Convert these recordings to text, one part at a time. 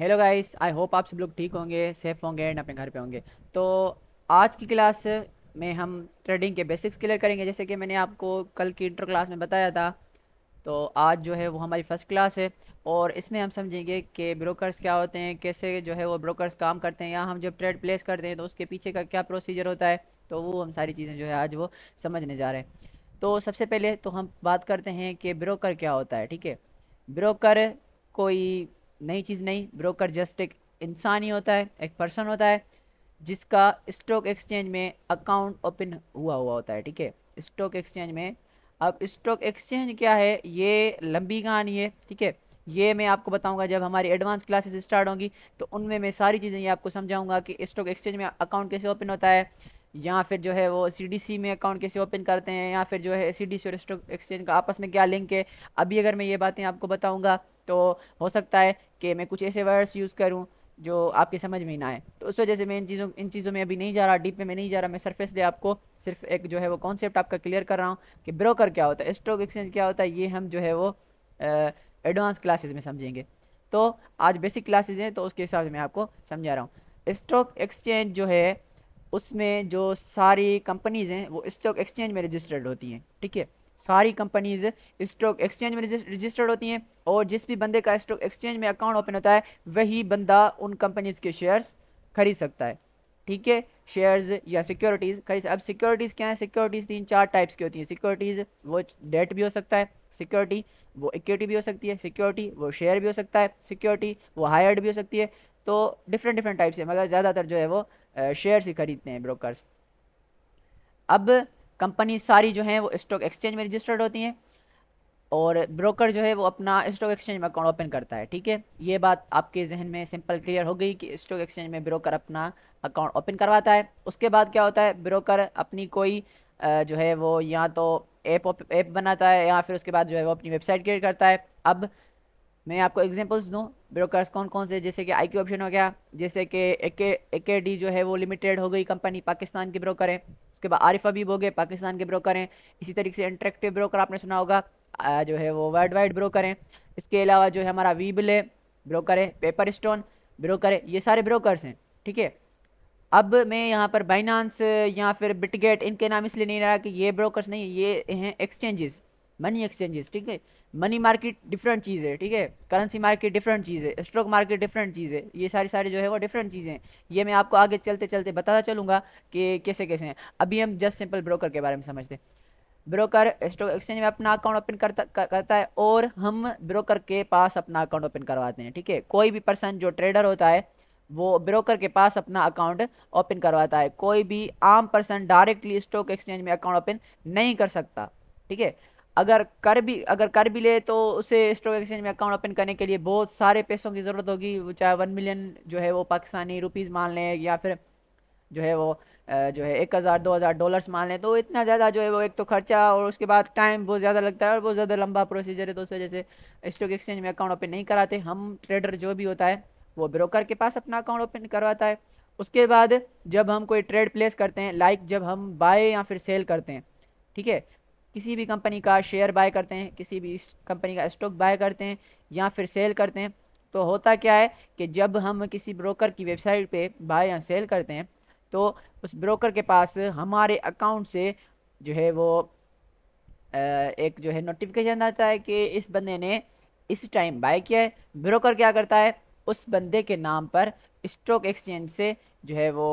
hello guys I hope आप सब लोग ठीक होंगे सेफ होंगे एंड अपने घर पे होंगे तो आज की क्लास में हम ट्रेडिंग के बेसिक्स क्लियर करेंगे जैसे कि मैंने आपको कल की इंटर क्लास में बताया था तो आज जो है वो हमारी फ़र्स्ट क्लास है और इसमें हम समझेंगे कि ब्रोकर्स क्या होते हैं कैसे जो है वो ब्रोकर्स काम करते हैं या हम जब ट्रेड प्लेस करते हैं तो उसके पीछे का क्या प्रोसीजर होता है तो वो हम सारी चीज़ें जो है आज वो समझने जा रहे हैं तो सबसे पहले तो हम बात करते हैं कि ब्रोकर क्या होता है ठीक है ब्रोकर कोई नई चीज़ नहीं ब्रोकर जस्ट एक इंसान ही होता है एक पर्सन होता है जिसका स्टॉक एक्सचेंज में अकाउंट ओपन हुआ हुआ होता है ठीक है स्टॉक एक्सचेंज में अब स्टॉक एक्सचेंज क्या है ये लंबी कहानी है ठीक है ये मैं आपको बताऊंगा जब हमारी एडवांस क्लासेस स्टार्ट होंगी तो उनमें मैं सारी चीज़ें ये आपको समझाऊंगा कि स्टॉक एक्सचेंज में अकाउंट कैसे ओपन होता है या फिर जो है वो सी में अकाउंट कैसे ओपन करते हैं या फिर जो है सी और स्टॉक एक्सचेंज का आपस में क्या लिंक है अभी अगर मैं ये बातें आपको बताऊँगा तो हो सकता है कि मैं कुछ ऐसे वर्ड्स यूज़ करूँ जो आपके समझ में ना आए तो उस वजह से मैं इन चीज़ों इन चीज़ों में अभी नहीं जा रहा डीप में मैं नहीं जा रहा मैं सरफेस दे आपको सिर्फ एक जो है वो कॉन्सेप्ट आपका क्लियर कर रहा हूँ कि ब्रोकर क्या होता है स्टॉक एक्सचेंज क्या होता है ये हम जो है वो एडवांस क्लासेस में समझेंगे तो आज बेसिक क्लासेज हैं तो उसके हिसाब से मैं आपको समझा रहा हूँ स्टॉक एक्सचेंज जो है उसमें जो सारी कंपनीज़ हैं वो स्टॉक एक्सचेंज में रजिस्टर्ड होती हैं ठीक है सारी कंपनीज स्टॉक एक्सचेंज में रजिस्टर्ड होती हैं और जिस भी बंदे का स्टॉक एक्सचेंज में अकाउंट ओपन होता है वही बंदा उन कंपनीज के शेयर्स खरीद सकता है ठीक है शेयर्स या सिक्योरिटीज़ खरीद अब सिक्योरिटीज़ क्या है सिक्योरिटीज़ तीन चार टाइप्स की होती हैं सिक्योरिटीज़ वो डेट भी हो सकता है सिक्योरिटी वो इक्विटी भी हो सकती है सिक्योरिटी वो शेयर भी हो सकता है सिक्योरिटी वो हायर्ड भी हो सकती है तो डिफरेंट डिफरेंट टाइप्स है मगर ज़्यादातर जो है वो शेयर्स ही खरीदते हैं ब्रोकर्स अब कंपनी सारी जो हैं वो स्टॉक एक्सचेंज में रजिस्टर्ड होती हैं और ब्रोकर जो है वो अपना स्टॉक एक्सचेंज में अकाउंट ओपन करता है ठीक है ये बात आपके जहन में सिंपल क्लियर हो गई कि स्टॉक एक्सचेंज में ब्रोकर अपना अकाउंट ओपन करवाता है उसके बाद क्या होता है ब्रोकर अपनी कोई जो है वो या तो ऐप ऐप बनाता है या फिर उसके बाद जो है वो अपनी वेबसाइट क्रिएट करता है अब मैं आपको एग्जांपल्स दूँ ब्रोकर्स कौन कौन से जैसे कि आई ऑप्शन हो गया जैसे कि ए के डी जो है वो लिमिटेड हो गई कंपनी पाकिस्तान के ब्रोकर है उसके बाद आरिफ अबीब हो गए पाकिस्तान के ब्रोकर हैं इसी तरीके से इंटरेक्टिव ब्रोकर आपने सुना होगा जो है वो वर्ल्ड वाइड ब्रोकर हैं इसके अलावा जो है हमारा वीबल है ब्रोकर है पेपर स्टोन ब्रोकर है ये सारे ब्रोकर्स हैं ठीक है अब मैं यहाँ पर बाइनांस या फिर बिटगेट इनके नाम इसलिए नहीं रहा कि ये ब्रोकर्स नहीं ये हैं एक्सचेंजेस मनी एक्सचेंजेस ठीक है मनी मार्केट डिफरेंट चीज़ है ठीक है करेंसी मार्केट डिफरेंट चीज़ है स्टॉक मार्केट डिफरेंट चीज़ है ये सारी सारी जो है वो डिफरेंट चीज़ें हैं ये मैं आपको आगे चलते चलते बताता चलूँगा कि कैसे कैसे हैं अभी हम जस्ट सिंपल ब्रोकर के बारे में समझते हैं ब्रोकर स्टॉक एक्सचेंज में अपना अकाउंट ओपन करता करता है और हम ब्रोकर के पास अपना अकाउंट ओपन करवाते हैं ठीक है कोई भी पर्सन जो ट्रेडर होता है वो ब्रोकर के पास अपना अकाउंट ओपन करवाता है कोई भी आम पर्सन डायरेक्टली स्टॉक एक्सचेंज में अकाउंट ओपन नहीं कर सकता ठीक है अगर कर भी अगर कर भी ले तो उसे स्टॉक एक्सचेंज में अकाउंट ओपन करने के लिए बहुत सारे पैसों की ज़रूरत होगी चाहे वन मिलियन जो है वो पाकिस्तानी रुपीज़ मान लें या फिर जो है वो जो है एक हज़ार दो हज़ार डॉलर्स मान लें तो इतना ज़्यादा जो है वो एक तो खर्चा और उसके बाद टाइम बहुत ज़्यादा लगता है और बहुत ज़्यादा लंबा प्रोसीजर है तो उस वजह से स्टॉक एक्सचेंज में अकाउंट ओपन नहीं कराते हम ट्रेडर जो भी होता है वो ब्रोकर के पास अपना अकाउंट ओपन करवाता है उसके बाद जब हम कोई ट्रेड प्लेस करते हैं लाइक जब हम बाय या फिर सेल करते हैं ठीक है किसी भी कंपनी का शेयर बाय करते हैं किसी भी कंपनी का स्टॉक बाय करते हैं या फिर सेल करते हैं तो होता क्या है कि जब हम किसी ब्रोकर की वेबसाइट पे बाय या सेल करते हैं तो उस ब्रोकर के पास हमारे अकाउंट से जो है वो एक जो है नोटिफिकेशन आता है कि इस बंदे ने इस टाइम बाय किया है ब्रोकर क्या करता है उस बंदे के नाम पर स्टॉक एक्सचेंज से जो है वो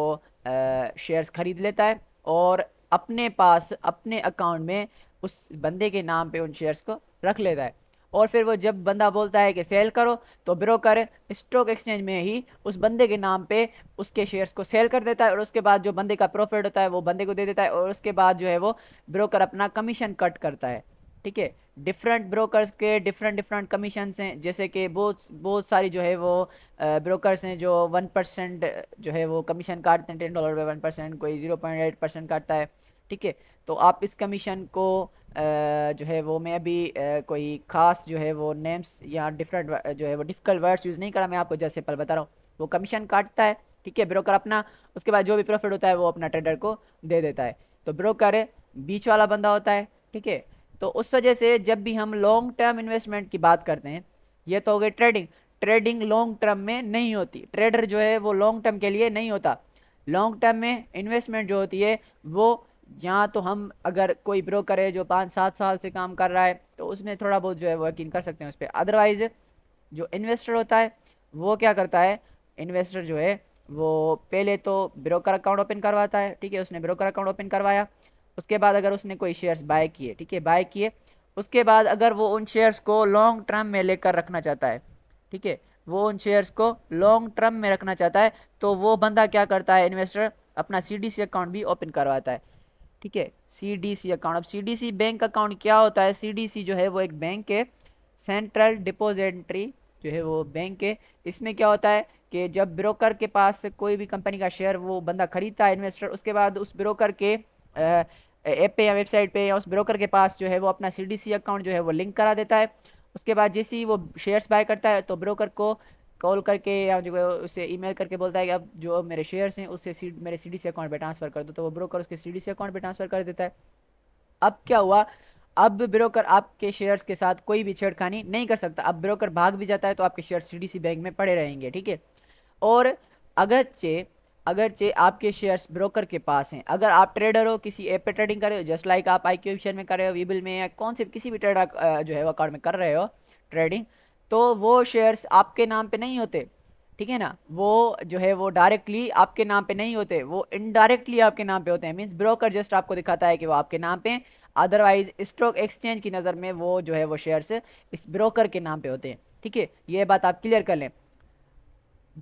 शेयर्स ख़रीद लेता है और अपने पास अपने अकाउंट में उस बंदे के नाम पे उन शेयर्स को रख लेता है और फिर वो जब बंदा बोलता है कि सेल करो तो ब्रोकर स्टॉक एक्सचेंज में ही उस बंदे के नाम पे उसके शेयर्स को सेल कर देता है और उसके बाद जो बंदे का प्रॉफिट होता है वो बंदे को दे देता है और उसके बाद जो है वो ब्रोकर अपना कमीशन कट करता है ठीक है डिफरेंट ब्रोकर्स के डिफरेंट डिफरेंट कमीशन हैं जैसे कि बहुत बहुत सारी जो है वो ब्रोकर्स हैं जो वन परसेंट जो है वो कमीशन काटते हैं टेन डॉलर पे वन परसेंट कोई जीरो पॉइंट एट परसेंट काटता है ठीक है तो आप इस कमीशन को जो है वो मैं अभी कोई ख़ास जो है वो नेम्स या डिफरेंट जो है वो डिफ़िकल्ट वर्ड्स यूज़ नहीं करा मैं आपको जैसे पल बता रहा हूँ वो कमीशन काटता है ठीक है ब्रोकर अपना उसके बाद जो भी प्रॉफिट होता है वो अपना ट्रेडर को दे देता है तो ब्रोकर बीच वाला बंदा होता है ठीक है तो उस वजह से जब भी हम लॉन्ग टर्म इन्वेस्टमेंट की बात करते हैं ये तो हो गई ट्रेडिंग ट्रेडिंग लॉन्ग टर्म में नहीं होती ट्रेडर जो है वो लॉन्ग टर्म के लिए नहीं होता लॉन्ग टर्म में इन्वेस्टमेंट जो होती है वो यहाँ तो हम अगर कोई ब्रोकर है जो पाँच सात साल से काम कर रहा है तो उसमें थोड़ा बहुत जो है वो यकीन कर सकते हैं उस पर अदरवाइज़ जो इन्वेस्टर होता है वो क्या करता है इन्वेस्टर जो है वो पहले तो ब्रोकर अकाउंट ओपन करवाता है ठीक है उसने ब्रोकर अकाउंट ओपन करवाया उसके बाद अगर उसने कोई शेयर्स बाय किए ठीक है बाय किए उसके बाद अगर वो उन शेयर्स को लॉन्ग टर्म में लेकर रखना चाहता है ठीक है वो उन शेयर्स को लॉन्ग टर्म में रखना चाहता है तो वो बंदा क्या करता है इन्वेस्टर अपना सी अकाउंट भी ओपन करवाता है ठीक है सी डी सी अकाउंट अब C D C bank account क्या होता है सी डी सी जो है वो एक बैंक है सेंट्रल डिपोजिट्री जो है वो बैंक है इसमें क्या होता है कि जब ब्रोकर के पास कोई भी कंपनी का शेयर वो बंदा खरीदता है इन्वेस्टर उसके बाद उस ब्रोकर के ऐप पे या वेबसाइट पे या उस ब्रोकर के पास जो है वो अपना सी डी सी अकाउंट जो है वो लिंक करा देता है उसके बाद जैसे ही वो शेयर्स बाय करता है तो ब्रोकर को कॉल करके या जो है उसे ईमेल करके बोलता है कि अब जो मेरे शेयर्स हैं उससे मेरे सी डी अकाउंट पर ट्रांसफ़र कर दो तो वो ब्रोकर उसके सी डी अकाउंट पर ट्रांसफ़र कर देता है अब क्या हुआ अब ब्रोकर आपके शेयर्स के साथ कोई भी छेड़खानी नहीं कर सकता अब ब्रोकर भाग भी जाता है तो आपके शेयर सी बैंक में पड़े रहेंगे ठीक है और अगरचे अगरचे आपके शेयर्स ब्रोकर के पास हैं अगर आप ट्रेडर हो किसी ऐप पे ट्रेडिंग कर रहे हो जस्ट लाइक आप आई क्यू में कर रहे हो वीबिल में या कौन से किसी भी ट्रेडर जो है वो अकाउंट में कर रहे हो ट्रेडिंग तो वो शेयर्स आपके नाम पे नहीं होते ठीक है ना वो जो है वो डायरेक्टली आपके नाम पे नहीं होते वो इनडायरेक्टली आपके नाम पे होते हैं मीन्स ब्रोकर जस्ट आपको दिखाता है कि वो आपके नाम पे अदरवाइज स्टॉक एक्सचेंज की नज़र में वो जो है वो शेयर्स इस ब्रोकर के नाम पे होते हैं ठीक है ये बात आप क्लियर कर लें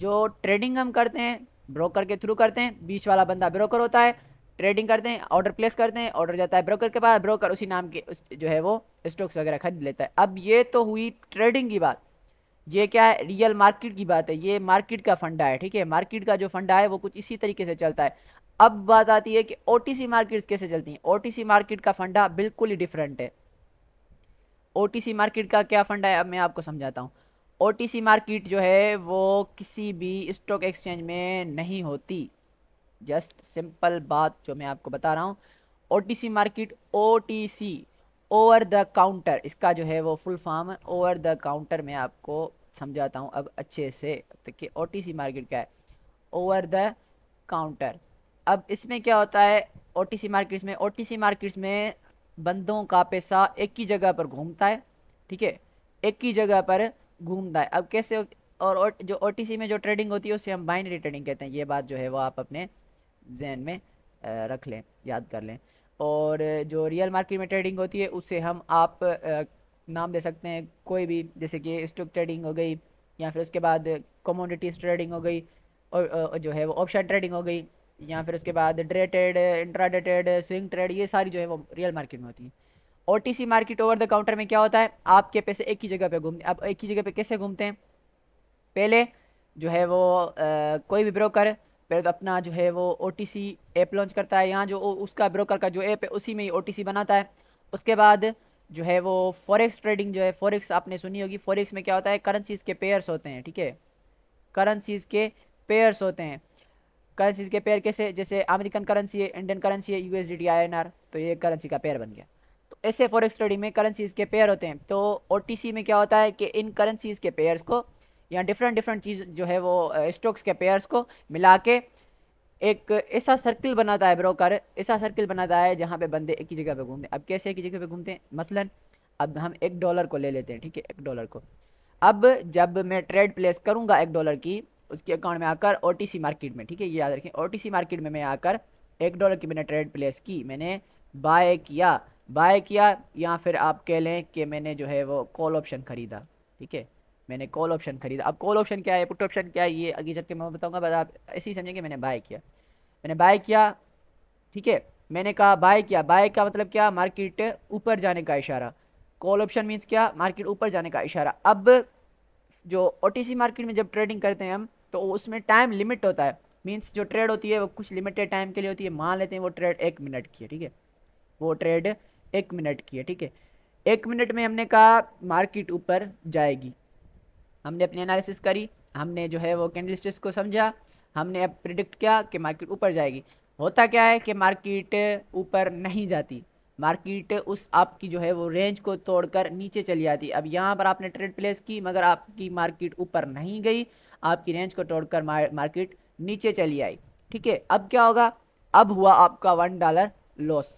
जो ट्रेडिंग हम करते हैं ब्रोकर के थ्रू करते हैं बीच वाला बंदा ब्रोकर होता है ट्रेडिंग करते हैं ऑर्डर प्लेस करते हैं ऑर्डर जाता है ब्रोकर के पास ब्रोकर उसी नाम के उस, जो है वो स्टॉक्स वगैरह खरीद लेता है अब ये तो हुई ट्रेडिंग की बात ये क्या है रियल मार्केट की बात है ये मार्केट का फंडा है ठीक है मार्केट का जो फंडा है वो कुछ इसी तरीके से चलता है अब बात आती है कि ओ टी कैसे चलती हैं ओ टी मार्केट का फंडा बिल्कुल ही डिफरेंट है ओ टी मार्केट का क्या फंडा है अब मैं आपको समझाता हूँ ओ मार्केट जो है वो किसी भी स्टॉक एक्सचेंज में नहीं होती जस्ट सिंपल बात जो मैं आपको बता रहा हूँ ओ मार्केट ओ ओवर द काउंटर इसका जो है वो full form over the counter मैं आपको समझाता हूँ अब अच्छे से कि ओ मार्केट क्या है ओवर द काउंटर अब इसमें क्या होता है ओ मार्केट्स में ओ मार्केट्स में बंदों का पैसा एक ही जगह पर घूमता है ठीक है एक ही जगह पर घूमता है अब कैसे और जो ओ में जो ट्रेडिंग होती है उसे हम बाइनरी ट्रेडिंग कहते हैं ये बात जो है वो आप अपने जहन में रख लें याद कर लें और जो रियल मार्केट में ट्रेडिंग होती है उससे हम आप नाम दे सकते हैं कोई भी जैसे कि स्टॉक ट्रेडिंग हो गई या फिर उसके बाद कमोडिटीज़ ट्रेडिंग हो गई और जो है वो ऑप्शन ट्रेडिंग हो गई या फिर उसके बाद ड्रेटेड इंट्रा इंट्राडे स्विंग ट्रेड ये सारी जो है वो रियल मार्केट में होती है सी मार्केट ओवर द काउंटर में क्या होता है आपके पैसे एक ही जगह पे घूमते आप एक ही जगह पे कैसे घूमते हैं पहले जो है वो आ, कोई भी ब्रोकर अपना जो है वो ओ ऐप लॉन्च करता है यहाँ जो उसका ब्रोकर का जो ऐप है उसी में ही ओ बनाता है उसके बाद जो है वो फॉरेक्स ट्रेडिंग जो है फॉरेक्स आपने सुनी होगी फॉरेक्स में क्या होता है करेंसीज़ के पेयर्स होते हैं ठीक है करेंसीज़ के पेयर्स होते हैं करेंसीज़ के पेयर कैसे जैसे अमेरिकन करेंसी है इंडियन करेंसी है यू एस तो ये करेंसी का पेयर बन गया तो ऐसे फॉरेक्स ट्रेडिंग में करेंसीज़ के पेयर होते हैं तो ओ में क्या होता है कि इन करेंसीज़ के पेयर्स को या डिफरेंट डिफरेंट चीज़ जो है वो स्टॉक्स के पेयर्स को मिला के एक ऐसा सर्किल बनाता है ब्रोकर ऐसा सर्किल बनाता है जहाँ पे बंदे एक ही जगह पे घूमते हैं अब कैसे एक ही जगह पे घूमते हैं मसलन अब हम एक डॉलर को ले लेते हैं ठीक है एक डॉलर को अब जब मैं ट्रेड प्लेस करूँगा एक डॉलर की उसके अकाउंट में आकर ओ मार्केट में ठीक है ये याद रखें ओ मार्केट में मैं आकर एक डॉलर की मैंने ट्रेड प्लेस की मैंने बाय किया बाय किया या फिर आप कह लें कि मैंने जो है वो कॉल ऑप्शन ख़रीदा ठीक है मैंने कॉल ऑप्शन खरीदा अब कॉल ऑप्शन क्या है पुट ऑप्शन क्या है ये अगली चल के मैं बताऊँगा बस आप ऐसे ही समझेंगे मैंने बाय किया मैंने बाय किया ठीक है मैंने कहा बाय किया बाय का मतलब क्या मार्केट ऊपर जाने का इशारा कॉल ऑप्शन मीन्स क्या मार्केट ऊपर जाने का इशारा अब जो ओ मार्केट में जब ट्रेडिंग करते हैं हम तो उसमें टाइम लिमिट होता है मीन्स जो ट्रेड होती है वो कुछ लिमिटेड टाइम के लिए होती है मान लेते हैं वो ट्रेड एक मिनट की है ठीक है वो ट्रेड एक मिनट की है ठीक है एक मिनट में हमने कहा मार्केट ऊपर जाएगी हमने अपनी एनालिसिस करी हमने जो है वो कैंडल स्टिक्स को समझा हमने अब प्रिडिक्ट किया कि मार्केट ऊपर जाएगी होता क्या है कि मार्केट ऊपर नहीं जाती मार्केट उस आपकी जो है वो रेंज को तोड़कर नीचे चली आती अब यहाँ पर आपने ट्रेड प्लेस की मगर आपकी मार्केट ऊपर नहीं गई आपकी रेंज को तोड़कर मार्केट नीचे चली आई ठीक है अब क्या होगा अब हुआ आपका वन डॉलर लॉस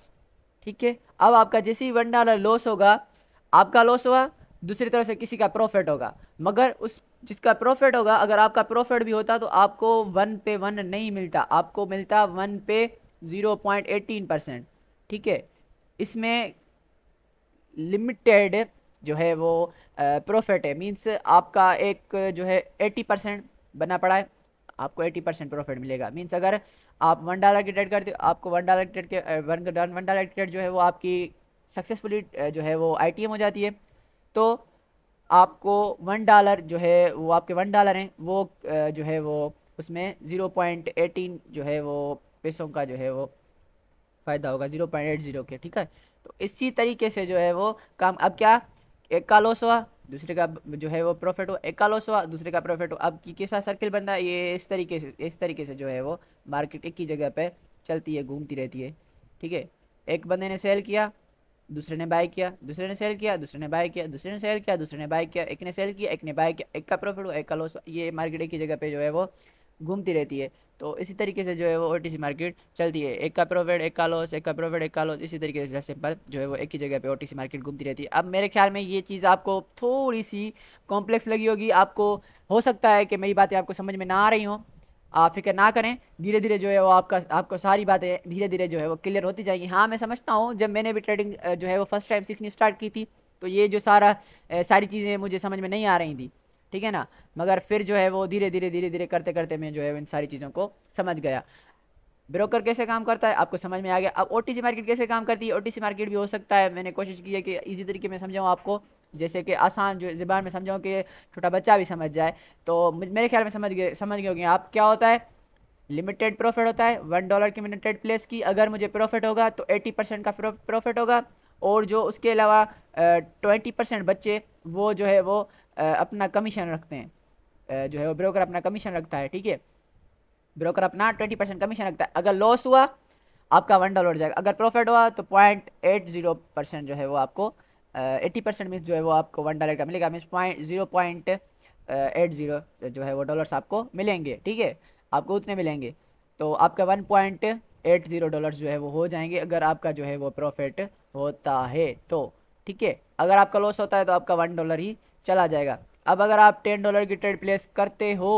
ठीक है अब आपका जैसे ही वन डॉलर लॉस होगा आपका लॉस हुआ दूसरी तरफ से किसी का प्रॉफिट होगा मगर उस जिसका प्रॉफिट होगा अगर आपका प्रॉफिट भी होता तो आपको वन पे वन नहीं मिलता आपको मिलता वन पे ज़ीरो पॉइंट एटीन परसेंट ठीक है इसमें लिमिटेड जो है वो प्रॉफिट है मींस आपका एक जो है एटी परसेंट बना पड़ा है आपको एटी परसेंट प्रॉफिट मिलेगा मींस अगर आप वन डॉलर की ट्रेड करते हो आपको वन डॉलर की ट्रेड के वन वन डॉलर की ट्रेड जो है वो आपकी सक्सेसफुली जो है वो आई हो जाती है तो आपको वन डॉलर जो है वो आपके वन डॉलर हैं वो जो है वो उसमें ज़ीरो पॉइंट एटीन जो है वो पैसों का जो है वो फ़ायदा होगा ज़ीरो पॉइंट एट ज़ीरो के ठीक है तो इसी तरीके से जो है वो काम अब क्या एक का लॉस हुआ दूसरे का जो है वो प्रॉफिट हो एक का लॉस हुआ दूसरे का प्रॉफिट हो अब कैसा सर्किल बन रहा है ये इस तरीके से इस तरीके से जो है वो मार्केट एक ही जगह पर चलती है घूमती रहती है ठीक है एक बंदे ने सेल किया दूसरे ने बाय किया दूसरे ने सेल किया दूसरे ने बाय किया दूसरे ने सेल किया दूसरे ने बाय किया एक ने सेल किया एक ने बाय किया एक का प्रॉफिट हुआ एक का लॉस ये मार्केट एक ही जगह पे जो है वो घूमती रहती है तो इसी तरीके से जो है वो ओ मार्केट चलती है एक का प्रॉफिट एक का लॉस एक का प्रॉफिट एक का लॉस इसी तरीके से सिंपल जो है वो एक ही जगह पे ओ मार्केट घूमती रहती है अब मेरे ख्याल में ये चीज़ आपको थोड़ी सी कॉम्प्लेक्स लगी होगी आपको हो सकता है कि मेरी बातें आपको समझ में ना आ रही हों आप फिक्र ना करें धीरे धीरे जो है वो आपका आपको सारी बातें धीरे धीरे जो है वो क्लियर होती जाएगी हाँ मैं समझता हूँ जब मैंने भी ट्रेडिंग जो है वो फर्स्ट टाइम सीखनी स्टार्ट की थी तो ये जो सारा सारी चीज़ें मुझे समझ में नहीं आ रही थी ठीक है ना मगर फिर जो है वो धीरे धीरे धीरे धीरे करते करते मैं जो है इन सारी चीज़ों को समझ गया ब्रोकर कैसे काम करता है आपको समझ में आ गया अब ओ मार्केट कैसे काम करती है ओ मार्केट भी हो सकता है मैंने कोशिश की है कि इसी तरीके में समझाऊँ आपको जैसे कि आसान जो ज़बान में समझाऊँ कि छोटा बच्चा भी समझ जाए तो मेरे ख्याल में समझ गए समझ गए होंगे आप क्या होता है लिमिटेड प्रॉफिट होता है वन डॉलर की लिमिटेड प्लेस की अगर मुझे प्रॉफिट होगा तो एट्टी परसेंट का प्रॉफिट होगा और जो उसके अलावा ट्वेंटी परसेंट बच्चे वो जो है वो अपना कमीशन रखते हैं जो है वो ब्रोकर अपना कमीशन रखता है ठीक है ब्रोकर अपना ट्वेंटी परसेंट कमीशन रखता है अगर लॉस हुआ आपका वन डॉलर जाएगा अगर प्रॉफिट हुआ तो पॉइंट एट जीरो परसेंट जो है वो आपको एट्टी परसेंट मीन्स जो है वो आपको वन डॉलर का मिलेगा means point zero point eight zero जो है वो डॉलर्स आपको मिलेंगे ठीक है आपको उतने मिलेंगे तो आपका one point eight zero dollars जो है वो हो जाएंगे अगर आपका जो है वो प्रॉफिट होता है तो ठीक है अगर आपका लॉस होता है तो आपका वन डॉलर ही चला जाएगा अब अगर आप टेन डॉलर की ट्रेड प्लेस करते हो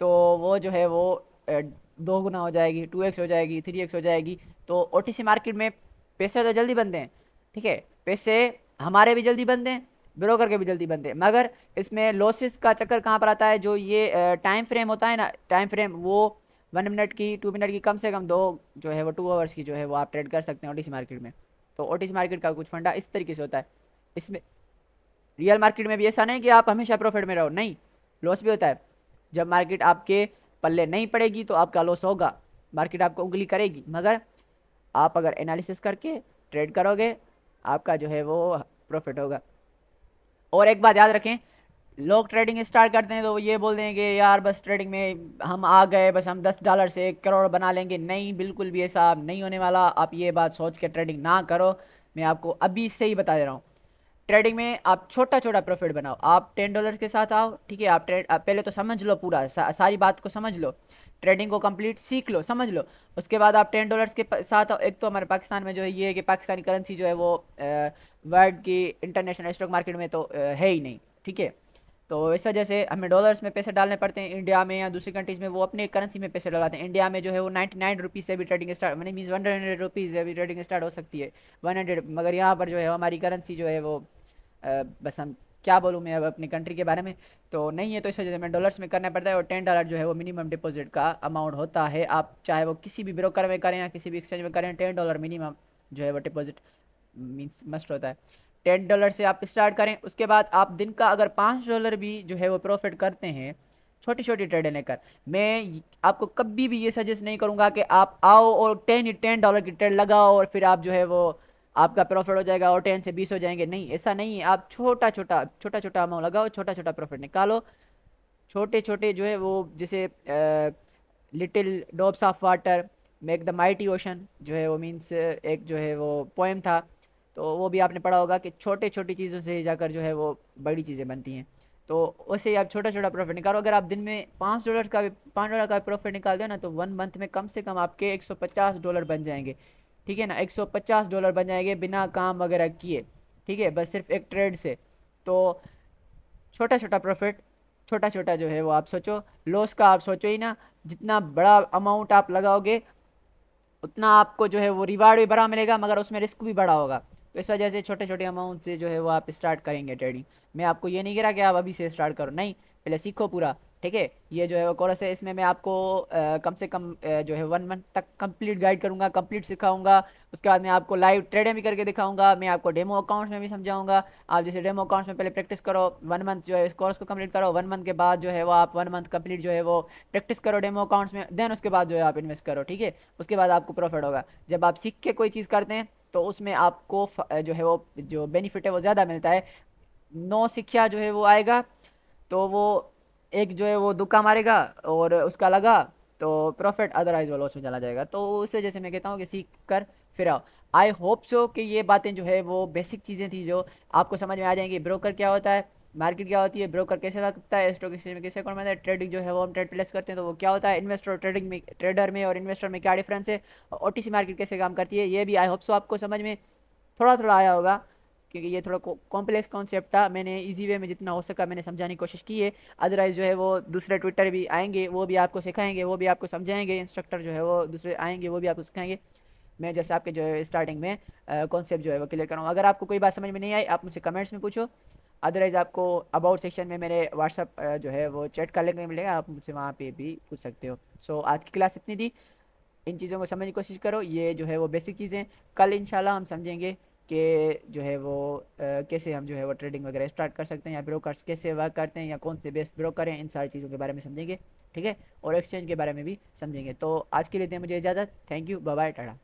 तो वो जो है वो दो गुना हो जाएगी टू एक्स हो जाएगी थ्री एक्स हो जाएगी तो ओ मार्केट में पैसे तो जल्दी बनते हैं ठीक है पैसे हमारे भी जल्दी बनते हैं ब्रोकर के भी जल्दी बनते हैं मगर इसमें लॉसेस का चक्कर कहाँ पर आता है जो ये टाइम फ्रेम होता है ना टाइम फ्रेम वो वन मिनट की टू मिनट की कम से कम दो जो है वो टू आवर्स की जो है वो आप ट्रेड कर सकते हैं ओ मार्केट में तो ओ मार्केट का कुछ फंडा इस तरीके से होता है इसमें रियल मार्केट में भी ऐसा नहीं कि आप हमेशा प्रॉफिट में रहो नहीं लॉस भी होता है जब मार्केट आपके पल्ले नहीं पड़ेगी तो आपका लॉस होगा मार्केट आपको उंगली करेगी मगर आप अगर एनालिसिस करके ट्रेड करोगे आपका जो है वो प्रॉफिट होगा और एक बात याद रखें लोग ट्रेडिंग स्टार्ट करते हैं तो ये बोल देंगे यार बस ट्रेडिंग में हम आ गए बस हम दस डॉलर से एक करोड़ बना लेंगे नहीं बिल्कुल भी ऐसा नहीं होने वाला आप ये बात सोच के ट्रेडिंग ना करो मैं आपको अभी से ही बता दे रहा हूँ ट्रेडिंग में आप छोटा छोटा प्रॉफिट बनाओ आप टेन डॉलर के साथ आओ ठीक है आप ट्रेड पहले तो समझ लो पूरा सा, सारी बात को समझ लो ट्रेडिंग को कंप्लीट सीख लो समझ लो उसके बाद आप टेन डॉलर्स के साथ एक तो हमारे पाकिस्तान में जो है ये है कि पाकिस्तानी करेंसी जो है वो वर्ल्ड की इंटरनेशनल स्टॉक मार्केट में तो आ, है ही नहीं ठीक है तो इस वजह से हमें डॉलर्स में पैसे डालने पड़ते हैं इंडिया में या दूसरी कंट्रीज़ में वो अपने करेंसी में पैसे डालते हैं इंडिया में जो है वो नाइन्टी नाइन रुपीज़ से भी trading start money mean one hundred rupees से भी ट्रेडिंग स्टार्ट हो सकती है वन हंड्रेड मगर यहाँ पर जो है हमारी करेंसी जो है वो आ, बस हम क्या बोलूँ मैं अब अपनी कंट्री के बारे में तो नहीं है तो इस वजह से मैं डॉलर्स में करना पड़ता है और टेन डॉलर जो है वो मिनिमम डिपॉजिट का अमाउंट होता है आप चाहे वो किसी भी ब्रोकर में करें या किसी भी एक्सचेंज में करें टेन डॉलर मिनिमम जो है वो डिपॉजिट मीन्स मस्ट होता है टेन डॉलर से आप स्टार्ट करें उसके बाद आप दिन का अगर पाँच डॉलर भी जो है वो प्रॉफिट करते हैं छोटी छोटी ट्रेडें लेकर मैं आपको कभी भी ये सजेस्ट नहीं करूँगा कि आप आओ और टेन टेन डॉलर की ट्रेड लगाओ और फिर आप जो है वो आपका प्रॉफिट हो जाएगा और टेन से बीस हो जाएंगे नहीं ऐसा नहीं है आप छोटा छोटा छोटा छोटा अमाउंट लगाओ छोटा छोटा प्रॉफिट निकालो छोटे छोटे जो है वो जैसे little drops of water make the mighty ocean जो है वो मीन्स एक जो है वो पोएम था तो वो भी आपने पढ़ा होगा कि छोटे छोटी चीज़ों से जाकर जो है वो बड़ी चीज़ें बनती हैं तो उससे आप छोटा छोटा प्रॉफिट निकालो अगर आप दिन में पाँच डॉलर का भी पाँच डॉलर का प्रॉफिट निकाल दो ना तो वन मंथ में कम से कम आपके एक सौ पचास डॉलर बन जाएंगे ठीक है ना 150 डॉलर बन जाएंगे बिना काम वगैरह किए ठीक है बस सिर्फ एक ट्रेड से तो छोटा छोटा प्रॉफिट छोटा छोटा जो है वो आप सोचो लॉस का आप सोचो ही ना जितना बड़ा अमाउंट आप लगाओगे उतना आपको जो है वो रिवार्ड भी बड़ा मिलेगा मगर उसमें रिस्क भी बड़ा होगा तो इस वजह से छोटे छोटे अमाउंट से जो है वो आप स्टार्ट करेंगे ट्रेडिंग मैं आपको ये नहीं कह रहा कि आप अभी से स्टार्ट करो नहीं पहले सीखो पूरा ठीक है ये जो है वो कोर्स है इसमें मैं आपको आ, कम से कम आ, जो है वन मंथ तक कंप्लीट गाइड करूंगा कंप्लीट सिखाऊंगा उसके बाद मैं आपको लाइव ट्रेडिंग भी करके दिखाऊंगा मैं आपको डेमो अकाउंट्स में भी समझाऊंगा आप जैसे डेमो अकाउंट्स में पहले प्रैक्टिस करो वन मंथ जो है इस कोर्स को कम्प्लीट करो वन मंथ के बाद जो है वो आप वन मंथ कंप्लीट जो है वो प्रैक्टिस करो डेमो अकाउंट्स में देन उसके बाद जो है आप इन्वेस्ट करो ठीक है उसके बाद आपको प्रॉफिट होगा जब आप सीख के कोई चीज़ करते हैं तो उसमें आपको जो है वो जो बेनिफिट है वो ज़्यादा मिलता है नो सीखिया जो है वो आएगा तो वो एक जो है वो दुक्का मारेगा और उसका लगा तो प्रॉफिट अदरवाइज वो लॉस में चला जाएगा तो उससे जैसे मैं कहता हूँ कि सीख कर फिर आओ आई होप सो कि ये बातें जो है वो बेसिक चीज़ें थी जो आपको समझ में आ जाएंगी ब्रोकर क्या होता है मार्केट क्या होती है ब्रोकर कैसे लगता है स्टॉक एक्सचेंज में कैसे अकाउंट बनाता है ट्रेडिंग जो है वो हम ट्रेड प्लेस करते हैं तो वो क्या होता है इन्वेस्टर और ट्रेडिंग में ट्रेडर में और इन्वेस्टर में क्या डिफरेंस है और ओ मार्केट कैसे काम करती है ये भी आई होप सो आपको समझ में थोड़ा थोड़ा आया होगा क्योंकि ये थोड़ा कॉम्प्लेक्स कॉन्सेप्ट था मैंने इजी वे में जितना हो सका मैंने समझाने की कोशिश की है अदरवाइज़ जो है वो दूसरे ट्विटर भी आएंगे वो भी आपको सिखाएंगे वो भी आपको समझाएंगे इंस्ट्रक्टर जो है वो दूसरे आएंगे वो भी आपको सिखाएंगे मैं जैसे आपके जो है स्टार्टिंग में कॉन्सेप्ट जो है वो क्लियर कराऊँ अगर आपको कोई बात समझ में नहीं आई आप मुझसे कमेंट्स में पूछो अदरवाइज़ आपको अबाउट सेक्शन में मेरे व्हाट्सअप जो है वो चैट कर लेने मिलेगा आप मुझसे वहाँ पे भी पूछ सकते हो सो so, आज की क्लास इतनी थी इन चीज़ों को समझने की कोशिश करो ये जो है वो बेसिक चीज़ें कल इंशाल्लाह हम समझेंगे कि जो है वो आ, कैसे हम जो है वो ट्रेडिंग वगैरह स्टार्ट कर सकते हैं या ब्रोकर्स कैसे वर्क करते हैं या कौन से बेस्ट ब्रोकर हैं इन सारी चीज़ों के बारे में समझेंगे ठीक है और एक्सचेंज के बारे में भी समझेंगे तो आज के लिए दें मुझे इजाज़त थैंक यू बाय टाटा